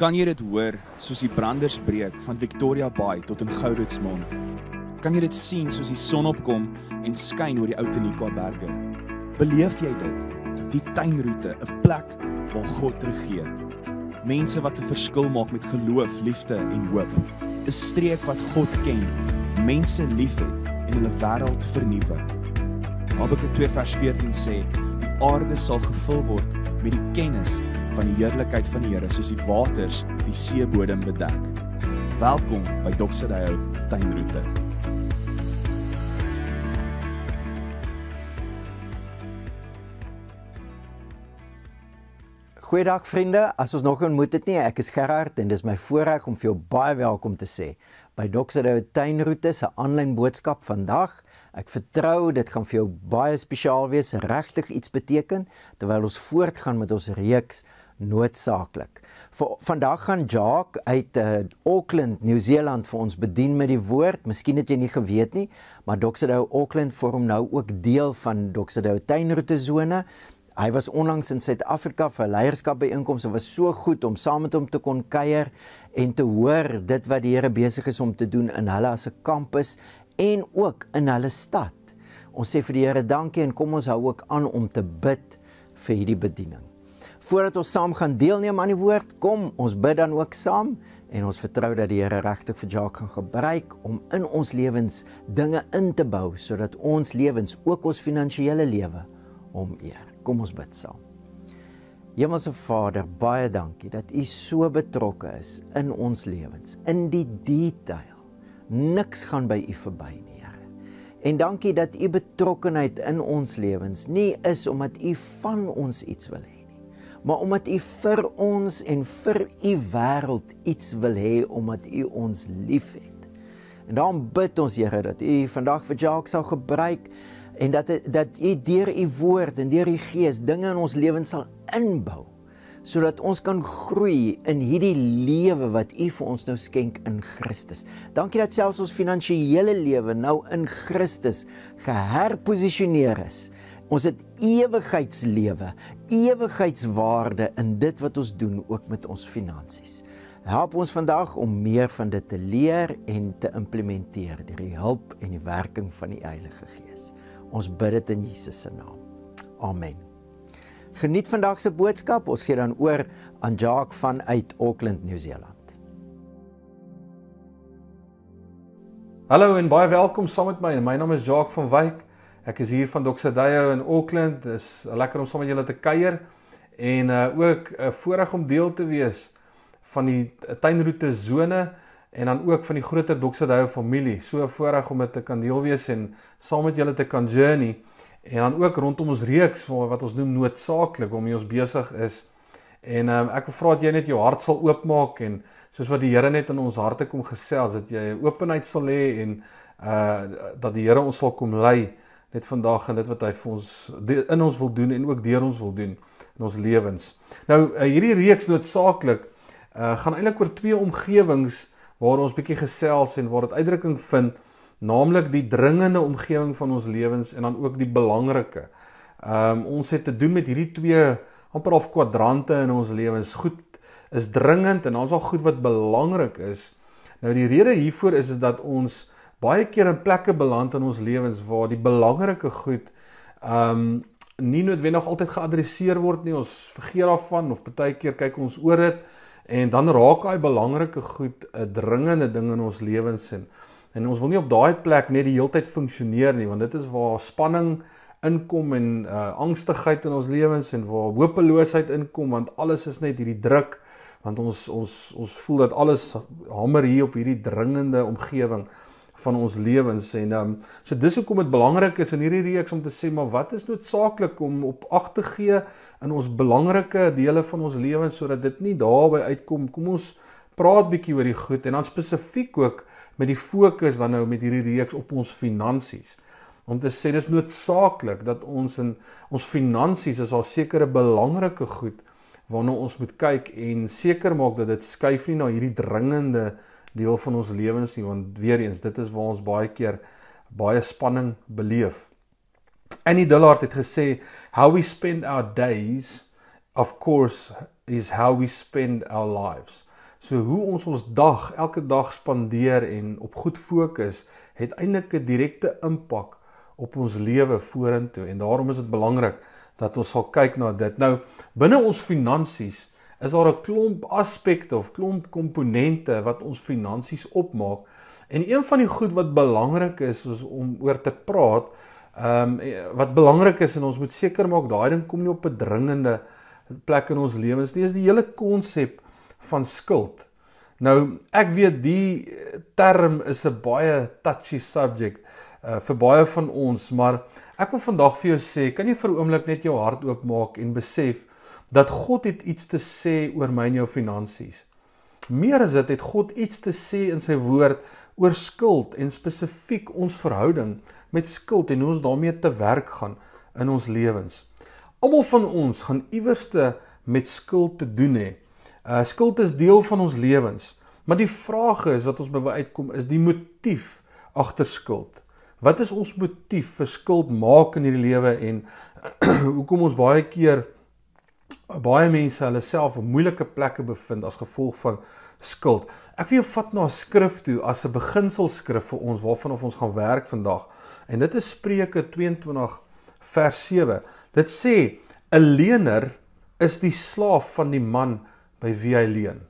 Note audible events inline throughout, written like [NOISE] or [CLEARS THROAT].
Kan jy dit hoor soos die branders breek van Victoria Bay tot in Gouritsmond? Kan jy dit sien soos die son opkom en skyn oor die ou Tenika berge? Beleef jy dit? Die tuinroete, 'n plek waar God regeer. Mense wat 'n verskil maak met geloof, liefde en hoop. 'n Streek wat God ken, mense liefhet en hulle wêreld vernuwe. Habakuk 2:14 sê, "Die aarde sal gevul word met die kennis van die heerlikheid van die Here soos die waters die seebodem bedek. Welkom by Doxedayo tuinroete. Goeiedag vriende, as ons nog ontmoet het nie, ek is Gerard en dis my voorreg om vir jou baie welkom te sê by Doxedayo tuinroete se aanlyn boodskap vandag. Ek vertrou dit gaan vir jou baie spesiaal wees, regtig iets beteken terwyl ons voortgaan met ons reeks noodsaaklik. Vandag gaan Jacques uit uh, Auckland, Nieu-Seeland vir ons bedien met die woord. Miskien het jy nie geweet nie, maar Doxedou Auckland vorm nou ook deel van Doxedou tuinroete sone. Hy was onlangs in Suid-Afrika vir 'n leierskap byeenkoms. Dit was so goed om saam met hom te kon kuier en te hoor dit wat die Here besig is om te doen in hulle as 'n kampus en ook in hulle stad. Ons sê vir die Here dankie en kom ons hou ook aan om te bid vir hierdie bediening voordat ons saam gaan deelneem aan die woord, kom ons bid dan ook saam en ons vertrou dat die Here regtig vir Jacques gaan gebruik om in ons lewens dinge in te bou sodat ons lewens, ook ons finansiële lewe, hom eer. Kom ons bid saam. Hemelse Vader, baie dankie dat U so betrokke is in ons lewens, in die detail. Niks gaan by U verby nie, Here. En dankie dat U betrokkeheid in ons lewens nie is omdat U van ons iets wil hê maar omdat u vir ons en vir u wêreld iets wil hê omdat u ons liefhet. En daarom bid ons Here dat u vandag vir Jacques sal gebruik en dat dat u deur u woord en deur u gees dinge in ons lewens sal inbou sodat ons kan groei in hierdie lewe wat u vir ons nou skenk in Christus. Dankie dat selfs ons finansiële lewe nou in Christus geherposisioneer is. Ons het ewigheidslewe, ewigheidswaarde in dit wat ons doen ook met ons finansies. Help ons vandag om meer van dit te leer en te implementeer deur die hulp en die werking van die Heilige Gees. Ons bid dit in Jesus se naam. Amen. Geniet vandag se boodskap. Ons gee dan oor aan Jacques vanuit Auckland, Nieu-Seeland. Hallo en baie welkom saam met my. My naam is Jacques van Wyk. Ek is hier van Dr. Dayo in Auckland. Dis eh, lekker om sommer julle te kuier en uh, ook 'n uh, eh, voorreg om deel te wees van die tuinroete sone en dan ook van die groter Dr. Dayo familie. So voorreg om dit te kan deel wees en saam met julle te kan journey en dan ook rondom ons reeks wat ons noem noodsaaklik om ons besig is. En um, ek wil vra dat jy net jou hart sal oopmaak en soos wat die Here net in ons harte kom gesels dat jy 'n openheid sal hê en uh dat die Here ons sal kom lei net vandag en dit wat hy vir ons in ons wil doen en ook deur ons wil doen in ons lewens. Nou eh, hierdie reeks noodsaaklik uh, gaan eintlik oor twee omgewings waar ons bietjie gesels en waar dit uitdrukking vind, naamlik die dringende omgewing van ons lewens en dan ook die belangrike. Ehm um, ons het te doen met hierdie twee amper half kwadrante in ons lewens. Goed is dringend en ons al goed wat belangrik is. Nou die rede hiervoor is is dat ons baie keer in plekke beland in ons lewens waar die belangrike goed ehm um, nie noodwendig altyd geadresseer word nie. Ons vergeet daarvan of baie keer kyk ons oor dit en dan raak daai belangrike goed 'n dringende ding in ons lewens en en ons wil nie op daai plek net die heeltyd funksioneer nie want dit is waar spanning inkom en uh, angstigheid in ons lewens en waar hopeloosheid inkom want alles is net hierdie druk want ons ons ons voel dat alles hamer hier op hierdie dringende omgewing van ons lewens en ehm um, so dis hoekom dit belangrik is in hierdie reeks om te sê maar wat is noodsaaklik om op ag te gee in ons belangrike dele van ons lewens sodat dit nie daarby uitkom kom ons praat bietjie oor die goed en dan spesifiek ook met die fokus dan nou met hierdie reeks op ons finansies om te sê dis noodsaaklik dat ons in ons finansies is al sekere belangrike goed waarna ons moet kyk en seker maak dat dit skuif nie na hierdie dringende deel van ons lewens nie want weer eens dit is waar ons baie keer baie spanning beleef. Annie Dillard het gesê how we spend our days of course is how we spend our lives. So hoe ons ons dag elke dag spandeer en op goed fokus het eintlik 'n direkte impak op ons lewe vorentoe en daarom is dit belangrik dat ons sal kyk na dit. Nou binne ons finansies is daar 'n klomp aspekte of klomp komponente wat ons finansies opmaak. En een van die goed wat belangrik is is om oor te praat, ehm um, wat belangrik is en ons moet seker maak daai ding kom nie op 'n dringende plek in ons lewens nie. Dis die hele konsep van skuld. Nou, ek weet die term is 'n baie touchy subject uh, vir baie van ons, maar ek wil vandag vir jou sê, kan jy vir 'n oomblik net jou hart oopmaak en besef uh, dat God het iets te sê oor my en jou finansies. Meer as dit het God iets te sê in sy woord oor skuld en spesifiek ons verhouding met skuld en hoe ons daarmee te werk gaan in ons lewens. Almal van ons gaan iewerste met skuld te doen hê. Uh skuld is deel van ons lewens, maar die vraag is wat ons by uitkom is die motief agter skuld. Wat is ons motief vir skuld maak in hierdie lewe en [CLEARS THROAT] hoekom ons baie keer baie mense hulle self in moeilike plekke bevind as gevolg van skuld. Ek wil jou vat na 'n skrif toe as 'n beginsel skrif vir ons waarvan ons gaan werk vandag. En dit is Spreuke 22 vers 7. Dit sê 'n lener is die slaaf van die man by wie hy leen.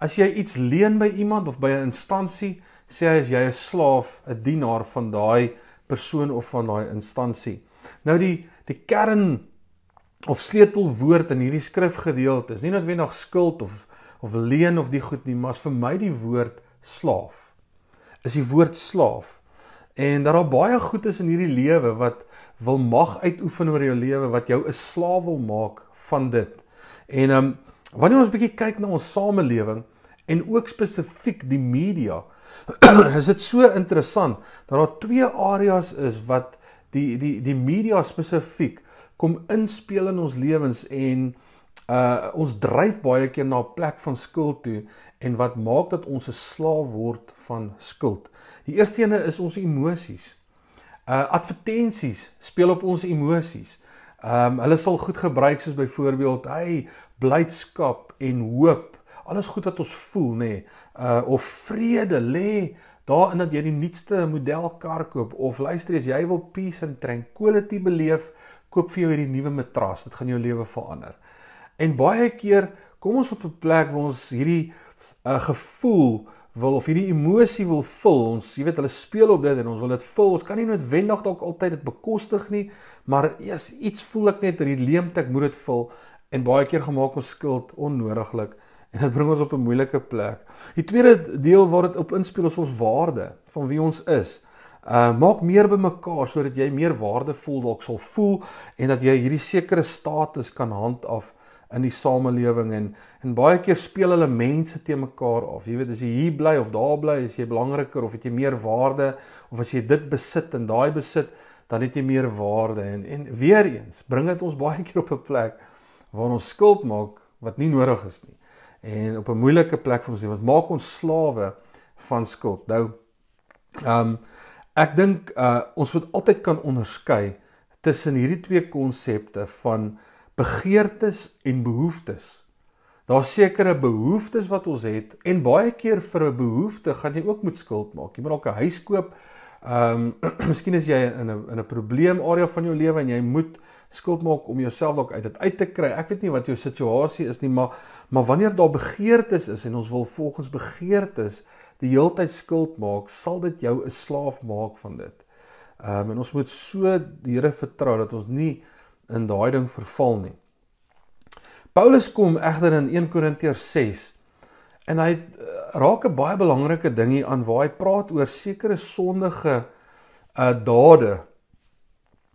As jy iets leen by iemand of by 'n instansie, sê hy as jy 'n slaaf, 'n dienaar van daai persoon of van daai instansie. Nou die die kern of sleutelwoord in hierdie skrifgedeelte is nie net wenaag skuld of of leen of die goed nie, maar vir my die woord slaaf. Is die woord slaaf. En dat daar baie goed is in hierdie lewe wat wil mag uitoefen oor jou lewe wat jou 'n slaaf wil maak van dit. En ehm um, wanneer ons bietjie kyk na ons samelewing en ook spesifiek die media, [CLEARS THROAT] is dit so interessant dat daar twee areas is wat die die die media spesifiek kom inspel in ons lewens en uh ons dryf baie keer na 'n plek van skuld toe en wat maak dat ons 'n slaaf word van skuld. Die eerste ene is ons emosies. Uh advertensies speel op ons emosies. Ehm um, hulle sal goed gebruik soos byvoorbeeld hy blydskap en hoop. Alles goed wat ons voel nê. Nee. Uh of vrede lê daarin dat jy die nuutste modelkar koop of luister as jy wil peace and tranquility beleef, koop vir jou hierdie nuwe matras, dit gaan jou lewe verander. En baie keer kom ons op 'n plek waar ons hierdie uh, gevoel wil of hierdie emosie wil vul. Ons, jy weet, hulle speel op dit en ons wil dit vul. Ons kan nie noodwendig dalk altyd dit bekostig nie, maar eers iets voel ek net dat hierdie leemte ek moet dit vul en baie keer gemaak ons skuld onnodiglik en dit bring ons op 'n moeilike plek. Die tweede deel waar dit op inspel is ons waarde van wie ons is. Uh maak meer bymekaar sodat jy meer waardevol dalk sal voel en dat jy hierdie sekere status kan handhaaf in die samelewing en en baie keer speel hulle mense te mekaar af. Jy weet as jy hier bly of daar bly, is jy belangriker of het jy meer waarde of as jy dit besit en daai besit, dan het jy meer waarde en en weer eens bring dit ons baie [LAUGHS] keer op 'n plek waar ons skuld maak wat nie nodig is nie. En op 'n moeilike plek vir ons nie, want maak ons slawe van skuld. Nou ehm um, Ek dink uh ons moet altyd kan onderskei tussen hierdie twee konsepte van begeertes en behoeftes. Daar's sekere behoeftes wat ons het en baie keer vir 'n behoefte gaan jy ook moet skuld maak. Jy moet dalk 'n huis koop. Ehm um, [CLEARS THROAT] miskien is jy in 'n in 'n probleemarea van jou lewe en jy moet skuld maak om jouself dalk uit dit uit te kry. Ek weet nie wat jou situasie is nie, maar maar wanneer daar begeertes is en ons wil volgens begeertes die heeltyd skuld maak, sal dit jou 'n slaaf maak van dit. Ehm um, en ons moet so die Here vertrou dat ons nie in daai ding verval nie. Paulus kom egter in 1 Korintiërs 6 en hy het, eh, raak 'n baie belangrike dingie aan waar hy praat oor sekere sondige uh dade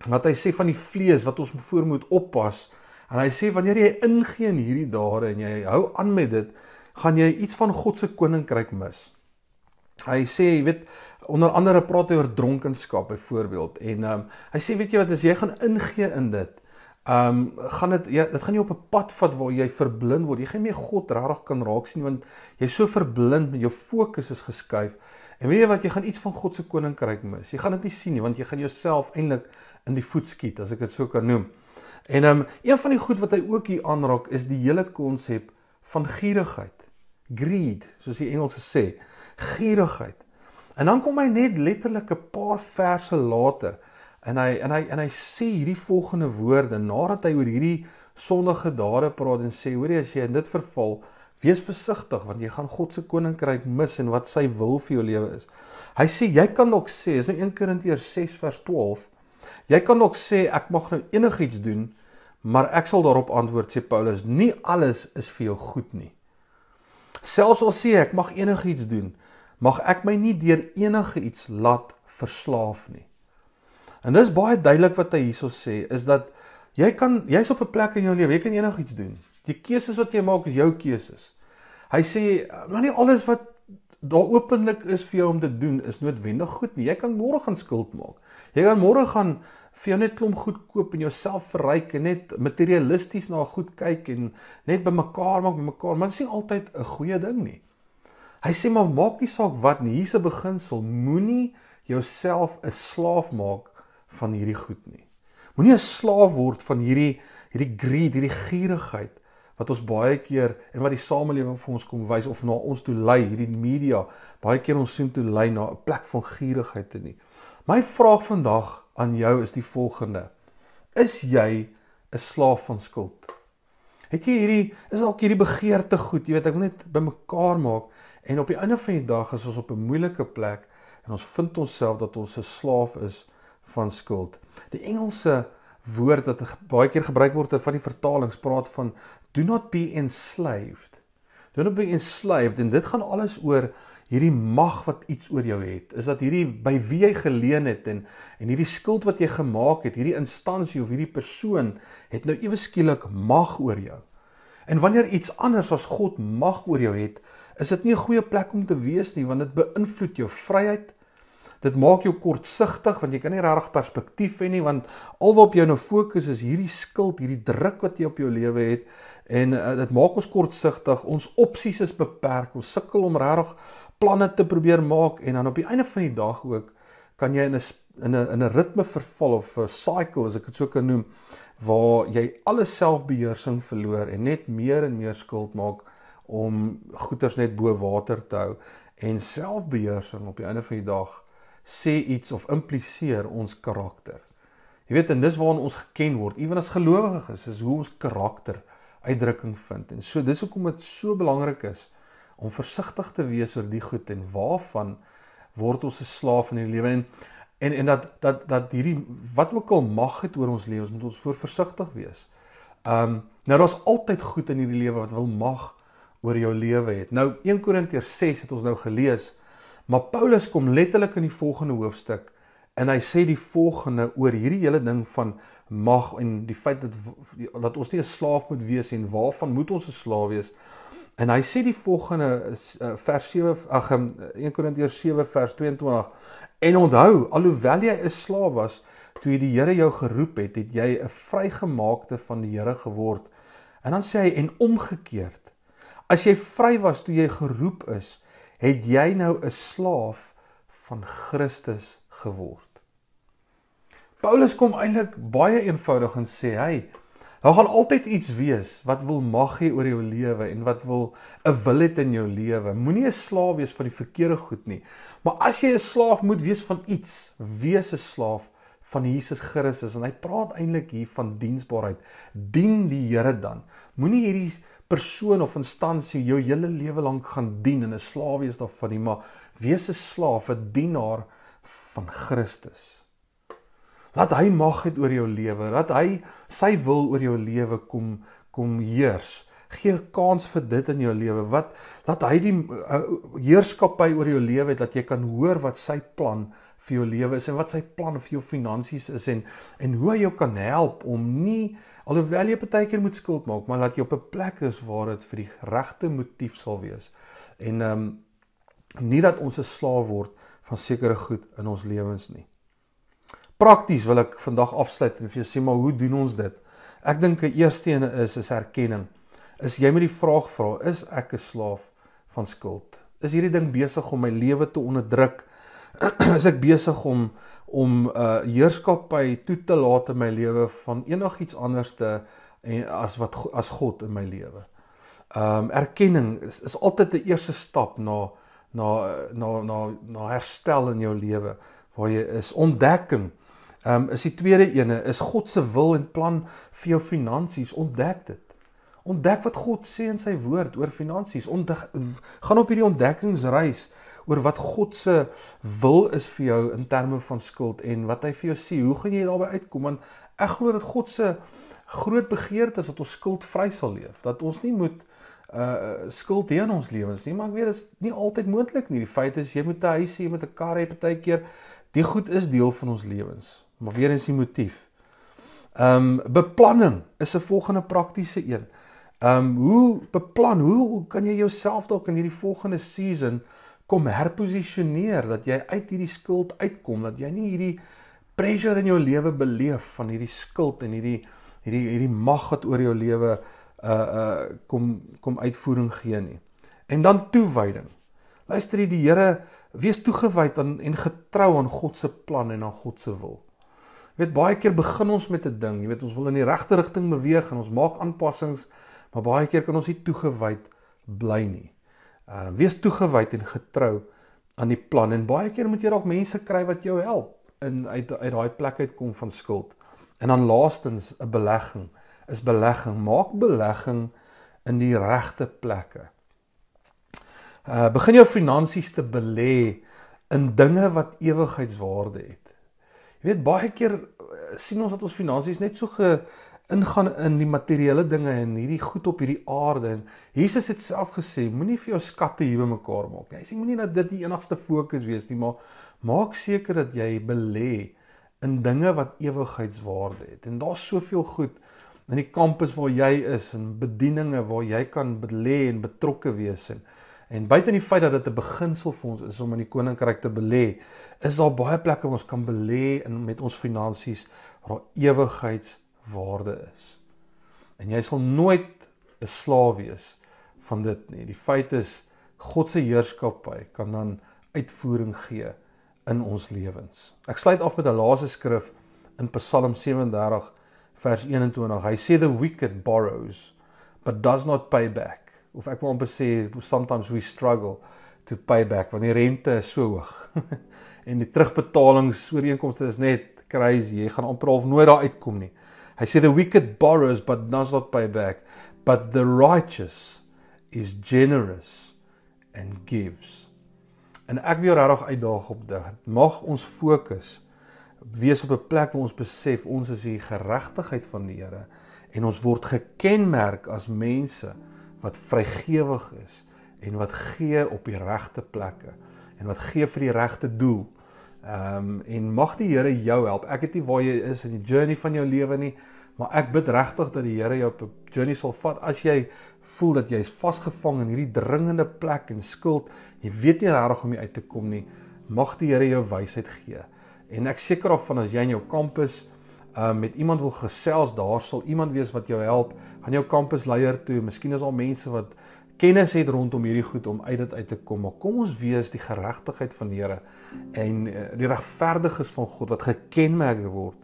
wat hy sê van die vlees wat ons voor moet oppas en hy sê wanneer jy ingeen hierdie dade en jy hou aan met dit gaan jy iets van God se koninkryk mis. Hy sê, jy weet, onder andere praat hy oor dronkenskap byvoorbeeld en ehm um, hy sê, weet jy wat, as jy gaan ingee in dit, ehm um, gaan dit ja, dit gaan jou op 'n pad vat waar jy verblind word. Jy gaan nie God regtig kan raak sien want jy's so verblind met jou fokus is geskuif. En weet jy wat, jy gaan iets van God se koninkryk mis. Jy gaan dit nie sien nie want jy gaan jouself eintlik in die voet skiet as ek dit so kan noem. En ehm um, een van die goed wat hy ook hier aanraak is die hele konsep van gierigheid. Greed, soos die Engelse sê gierigheid. En dan kom hy net letterlik 'n paar verse later en hy en hy en hy sê hierdie volgende woorde nadat hy oor hierdie sondige dade praat en sê hoor jy as jy in dit verval wees versigtig want jy gaan God se koninkryk mis en wat sy wil vir jou lewe is. Hy sê jy kan dalk sê is nou 1 Korintiërs 6 vers 12 jy kan dalk sê ek mag nou enigiets doen maar ek sal daarop antwoord sê Paulus nie alles is vir jou goed nie. Selfs al sê ek mag enigiets doen, mag ek my nie deur enigiets laat verslaaf nie. En dis baie duidelik wat hy hierso sê is dat jy kan jy's op 'n plek in jou lewe, jy kan enigiets doen. Die keuses wat jy maak is jou keuses. Hy sê maar nou nie alles wat daar openlik is vir jou om te doen is noodwendig goed nie. Jy kan môre gaan skuld maak. Jy kan môre gaan vir jou net klomp goed koop en jouself verryk en net materialisties na goed kyk en net bymekaar maak met mekaar, maar dit is nie altyd 'n goeie ding nie. Hy sê maar maak nie saak wat nie. Hierse beginsel moenie jouself 'n slaaf maak van hierdie goed nie. Moenie 'n slaaf word van hierdie hierdie greed, hierdie gierigheid wat ons baie keer en wat die samelewing vir ons kom wys of na ons toe lei hierdie media baie keer ons sien toe lei na 'n plek van gierigheid te nie. My vraag vandag aan jou is die volgende. Is jy 'n slaaf van skuld? Het jy hierdie is dalk hierdie begeerte goed, jy weet ek wil net bymekaar maak en op die einde van die dag is ons op 'n moeilike plek en ons vind onsself dat ons 'n slaaf is van skuld. Die Engelse woord wat baie keer gebruik word van die vertalings praat van do not be enslaved. Do not be enslaved en dit gaan alles oor hierdie mag wat iets oor jou het. Is dat hierdie by wie jy geleen het en en hierdie skuld wat jy gemaak het, hierdie instansie of hierdie persoon het nou ewe skielik mag oor jou. En wanneer iets anders as God mag oor jou het, is dit nie 'n goeie plek om te wees nie want dit beïnvloed jou vryheid, dit maak jou kortsigtig want jy kan nie regtig perspektief hê nie want alwaarop jy nou fokus is hierdie skuld, hierdie druk wat jy op jou lewe het en uh, dit maak ons kortsigtig. Ons opsies is beperk. Ons sukkel om regtig planne te probeer maak en dan op die einde van die dag ook kan jy in 'n in 'n in 'n ritme verval of 'n cycle as ek dit so kan noem waar jy alles selfbeheersing verloor en net meer en meer skuld maak om goeders net bo water te hou en selfbeheersing op die einde van die dag sê iets of impliseer ons karakter. Jy weet en dis waarna ons geken word, ewen as gelowiges, is, is hoe ons karakter uitdrukking vind. En so dis hoekom dit so belangrik is om versigtig te wees oor die goed en waarvan word ons 'n slaaf in die lewe en en en dat dat dat hierdie wat ook al mag het oor ons lewens moet ons voor versigtig wees. Ehm um, nou daar's altyd goed in hierdie lewe wat wil mag oor jou lewe het. Nou 1 Korintiërs 6 het ons nou gelees Maar Paulus kom letterlik in die volgende hoofstuk en hy sê die volgende oor hierdie hele ding van mag en die feit dat dat ons nie 'n slaaf moet wees en waarvan moet ons 'n slaaf wees? En hy sê die volgende eh, vers 7 ag 1 ehm, Korintiërs 7 vers 22 en onthou alhoewel jy 'n slaaf was toe jy die Here jou geroep het het jy 'n vrygemaakte van die Here geword en dan sê hy en omgekeerd as jy vry was toe jy geroep is het jy nou 'n slaaf van Christus geword. Paulus kom eintlik baie eenvoudig en sê, hey, daar gaan altyd iets wees wat wil mag hê oor jou lewe en wat wil 'n wil hê in jou lewe. Moenie 'n slaaf wees van die verkeerde goed nie. Maar as jy 'n slaaf moet wees van iets, wees 'n slaaf van Jesus Christus en hy praat eintlik hier van diensbaarheid. Dien die Here dan. Moenie hierdie persoon of instansie jou hele lewe lank gaan dien en 'n slaaf wees daarvan nie, maar wees 'n slaaf, 'n dienaar van Christus. Laat hy mag het oor jou lewe, laat hy sy wil oor jou lewe kom kom heers. Gee 'n kans vir dit in jou lewe wat laat hy die uh, heerskappy oor jou lewe het dat jy kan hoor wat sy plan vir jou lewe is en wat sy plan vir jou finansies is en en hoe hy jou kan help om nie alhoewel jy baie keer moet skuld maak, maar laat jy op 'n plek is waar dit vir die regte motief sal wees. En ehm um, nie dat ons 'n slaaf word van sekere goed in ons lewens nie. Prakties wil ek vandag afsluit en vir jou sê maar hoe doen ons dit? Ek dink 'n eerste een is is erkenning. Is jy met die vraag vra, is ek 'n slaaf van skuld? Is hierdie ding besig om my lewe te onderdruk? as [CLEARS THROAT] ek besig om om uh heerskappy toe te laat in my lewe van enigiets anderste en eh, as wat as God in my lewe. Um erkenning is is altyd 'n eerste stap na na na na na herstel in jou lewe waar jy is ontdekking. Um is die tweede ene is God se wil en plan vir jou finansies ontdek dit. Ontdek wat God sê in sy woord oor finansies. Ontdek, gaan op hierdie ontdekkingsreis uh oor wat God se wil is vir jou in terme van skuld en wat hy vir jou sê. Hoe gaan jy daarby uitkom? Want ek glo dat God se groot begeerte is dat ons skuldvry sal leef. Dat ons nie moet uh skuld hê in ons lewens nie, maar ek weet dit is nie altyd moontlik nie. Die feit is jy moet 'n huis hê, jy moet 'n kar hê partykeer. Die goed is deel van ons lewens, maar weer is die motief. Um beplanning is 'n volgende praktiese een. Um hoe beplan, hoe kan jy jouself dalk in hierdie volgende season uh kom herposisioneer dat jy uit hierdie skuld uitkom dat jy nie hierdie pressure in jou lewe beleef van hierdie skuld en hierdie hierdie hierdie mag wat oor jou lewe uh uh kom kom uitvoering gee nie. En dan toewyding. Luister jy die Here wees toegewy aan en getrou aan God se plan en aan God se wil. Jy weet baie keer begin ons met 'n ding, jy weet ons wil in die regte rigting beweeg en ons maak aanpassings, maar baie keer kan ons nie toegewy bly nie. Uh wees toegewyd en getrou aan die plan en baie keer moet jy dalk mense kry wat jou help in uit uit daai plek uitkom van skuld. En dan laastens 'n belegging is belegging. Maak belegging in die regte plekke. Uh begin jou finansies te belê in dinge wat ewigheidswaarde het. Jy weet baie keer uh, sien ons dat ons finansies net so ge ingaan in die materiële dinge en hierdie goed op hierdie aarde en Jesus het self gesê moenie vir jou skatte hier bymekaar maak nie. Hy sê moenie dat dit die enigste fokus wees nie, maar maak seker dat jy belê in dinge wat ewigheidswaarde het. En daar's soveel goed in die kampus waar jy is en bedieninge waar jy kan belê en betrokke wees en En buiten die feit dat dit 'n beginsel vir ons is om in die koninkryk te belê, is daar baie plekke waar ons kan belê in met ons finansies waar ewigheids waarde is. En jy sal nooit 'n slaaf wees van dit nie. Die feit is God se heerskappy kan dan uitvoering gee in ons lewens. Ek sluit af met 'n laaste skrif in Psalm 37 vers 21. Hy sê the wicked borrows but does not pay back. Of ek wil amper sê sometimes we struggle to pay back want die rente is so hoog. [LAUGHS] en die terugbetalingsooreenkomste is net crazy. Jy gaan amper half nooit daar uitkom nie. Hy sê the wicked borrows but does not pay back, but the righteous is generous and gives. En ek wil regtig uitdaag op dit. Mag ons fokus wees op 'n plek waar ons besef ons is die geregtigheid van die Here en ons word gekenmerk as mense wat vrygewig is en wat gee op die regte plekke en wat gee vir die regte doel. Ehm um, en mag die Here jou help. Ek weet nie waar jy is in die journey van jou lewe nie, maar ek bid regtig dat die Here jou op 'n journey sal vat. As jy voel dat jy is vasgevang in hierdie dringende plek en skuld, jy weet nie regtig hoe om uit te kom nie, mag die Here jou wysheid gee. En ek seker of van as jy in jou kampus ehm um, met iemand wil gesels, daar sal iemand wees wat jou help aan jou kampusleier toe. Miskien is al mense wat kennis het rondom hierdie goed om uit dit uit te kom. Maar kom ons wees die geregtigheid van die Here en eh, die regverdiges van God wat gekenmerk word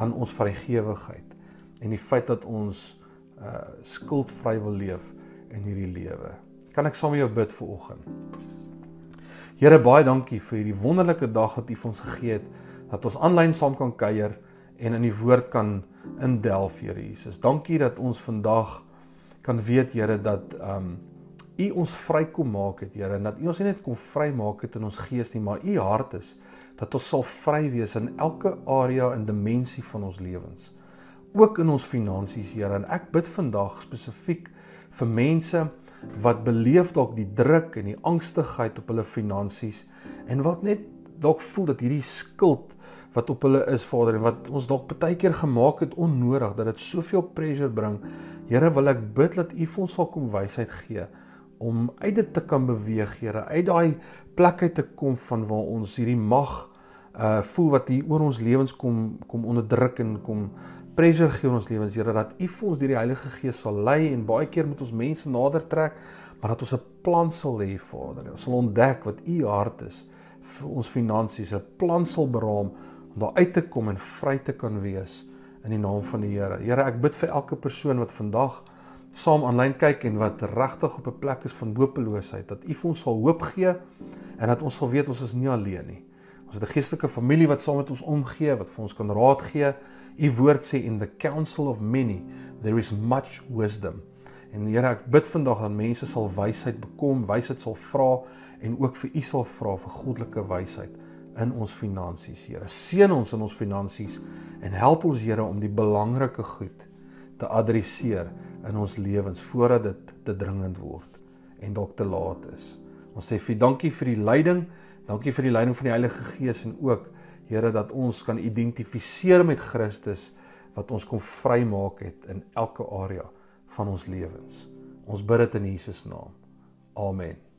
aan ons vrygewigheid en die feit dat ons uh skuldvry wil leef in hierdie lewe. Kan ek saam met jou bid vir oggend? Here baie dankie vir hierdie wonderlike dag wat U vir ons gegee het dat ons aanlyn saam kan kuier en in die woord kan indelf, Here Jesus. Dankie dat ons vandag kan weet, Here, dat ehm um, U ons vrykom maak het, Here, en dat U ons nie net kom vrymaak het in ons gees nie, maar U hart is dat ons sal vry wees in elke area en dimensie van ons lewens. Ook in ons finansies, Here. En ek bid vandag spesifiek vir mense wat beleef dalk die druk en die angstigheid op hulle finansies en wat net dalk voel dat hierdie skuld wat op hulle is, Vader, en wat ons dalk baie keer gemaak het onnodig dat dit soveel pressure bring. Here, wil ek bid dat U vir ons sal kom wysheid gee om uit dit te kan beweeg, Here, uit daai plek uit te kom van waar ons hierdie mag uh voel wat hier oor ons lewens kom kom onderdruk en kom pressure gee in ons lewens, Here, dat U ons deur die Heilige Gees sal lei en baie keer moet ons mense nader trek, maar dat ons 'n plan sal hê, Vader. Ons sal ontdek wat U hart is vir ons finansies, 'n plan sal beraam om daar uit te kom en vry te kan wees in die naam van die Here. Here, ek bid vir elke persoon wat vandag saam aanlyn kyk en wat regtig op 'n plek is van hopeloosheid dat U vir ons sal hoop gee en dat ons sal weet ons is nie alleen nie. Ons het 'n geestelike familie wat saam met ons omgee, wat vir ons kan raad gee. U woord sê in the counsel of many there is much wisdom. En Here, ek bid vandag dat mense sal wysheid bekom, wysheid sal vra en ook vir U sal vra vir goddelike wysheid in ons finansies, Here. Seën ons in ons finansies en help ons Here om die belangrike goed te adresseer in ons lewens voordat dit te dringend word en dalk te laat is. Ons sê vir dankie vir die leiding, dankie vir die leiding van die Heilige Gees en ook Here dat ons kan identifiseer met Christus wat ons kom vrymaak het in elke area van ons lewens. Ons bid dit in Jesus naam. Amen.